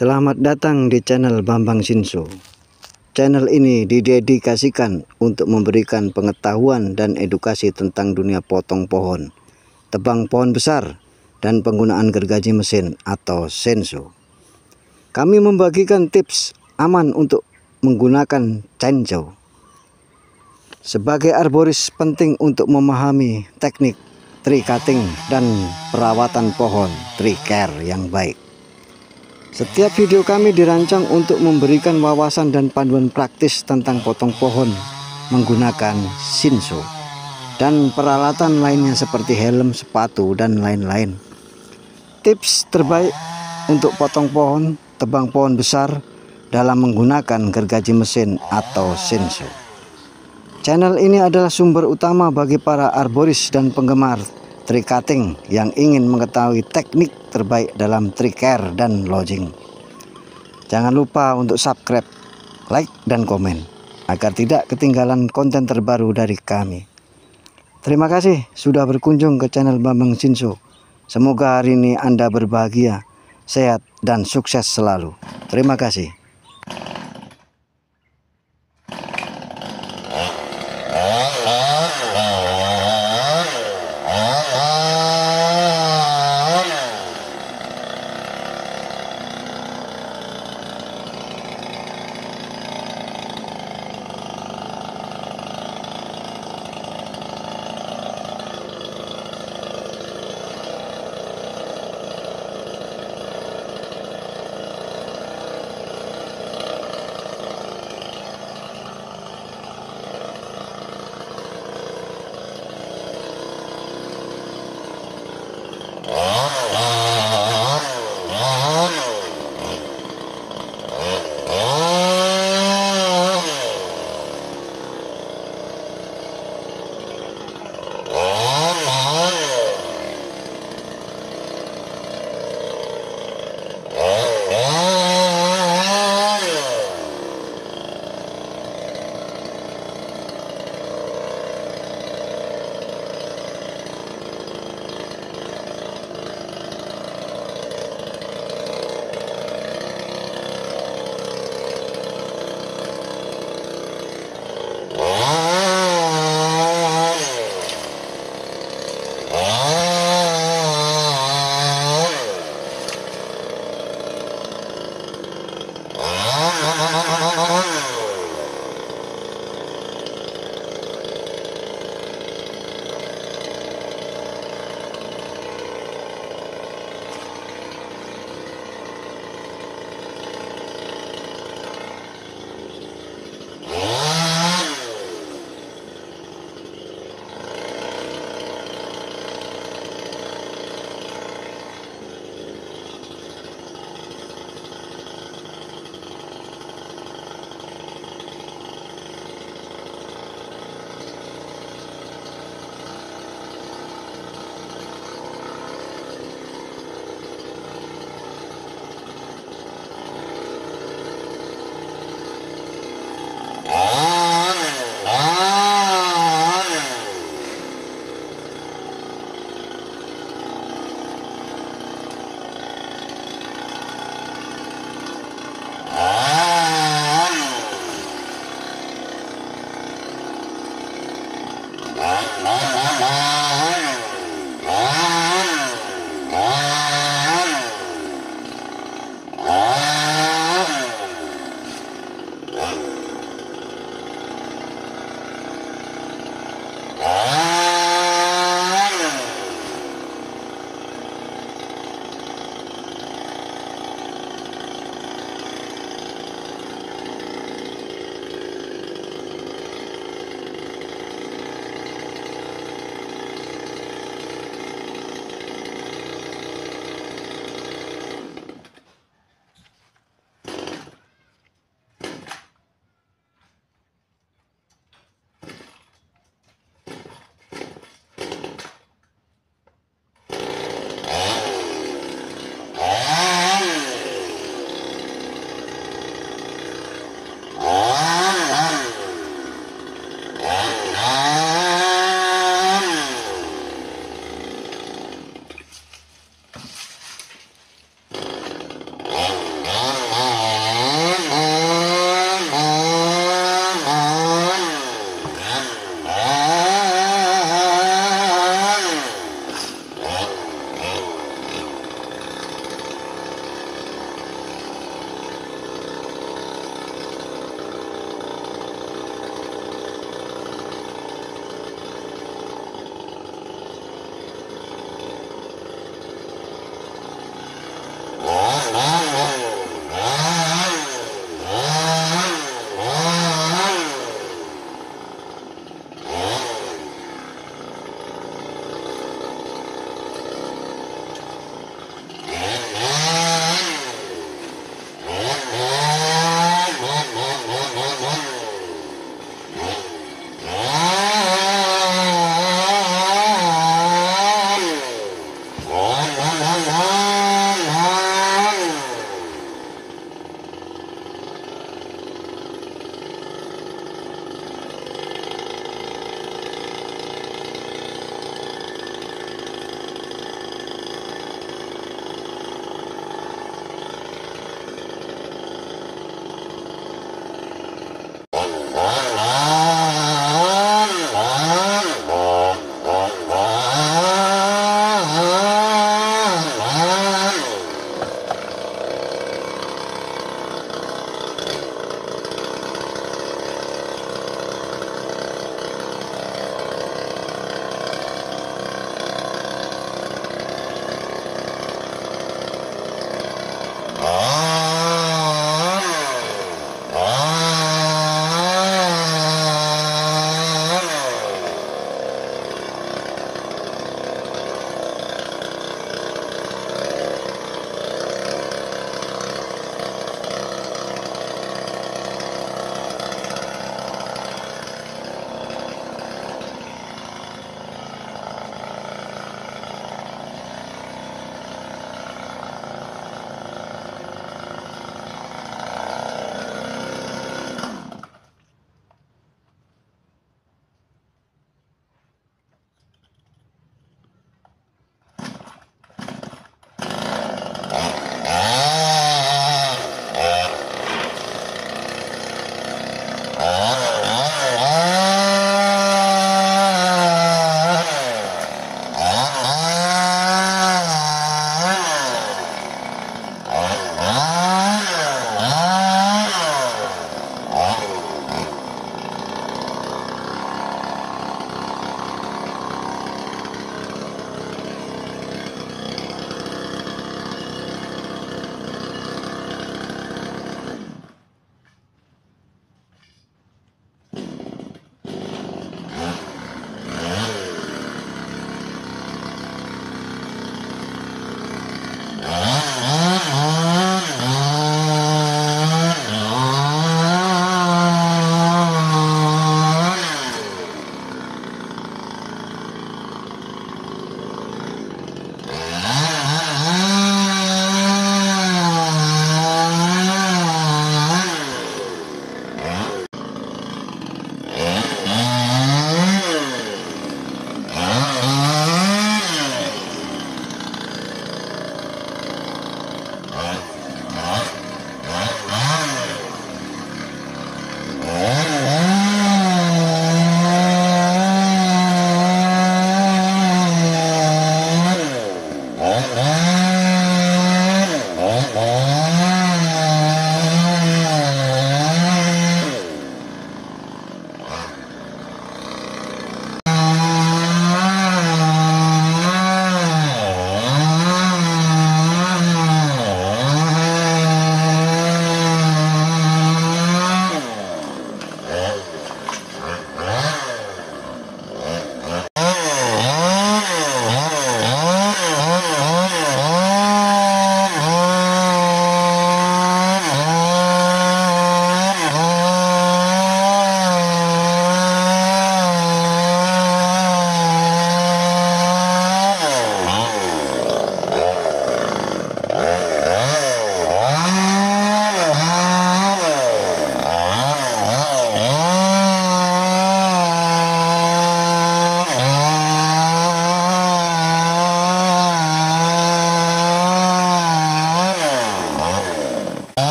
Selamat datang di channel Bambang Sinso. Channel ini didedikasikan untuk memberikan pengetahuan dan edukasi tentang dunia potong pohon, tebang pohon besar, dan penggunaan gergaji mesin atau senso. Kami membagikan tips aman untuk menggunakan cenjau. Sebagai arboris penting untuk memahami teknik tree cutting dan perawatan pohon tree care yang baik. Setiap video kami dirancang untuk memberikan wawasan dan panduan praktis tentang potong pohon menggunakan sinso dan peralatan lainnya seperti helm, sepatu, dan lain-lain. Tips terbaik untuk potong pohon, tebang pohon besar dalam menggunakan gergaji mesin atau sinso. Channel ini adalah sumber utama bagi para arboris dan penggemar tree cutting yang ingin mengetahui teknik terbaik dalam tree care dan lodging. Jangan lupa untuk subscribe, like, dan komen agar tidak ketinggalan konten terbaru dari kami. Terima kasih sudah berkunjung ke channel Bambang Sinso. Semoga hari ini Anda berbahagia, sehat, dan sukses selalu. Terima kasih.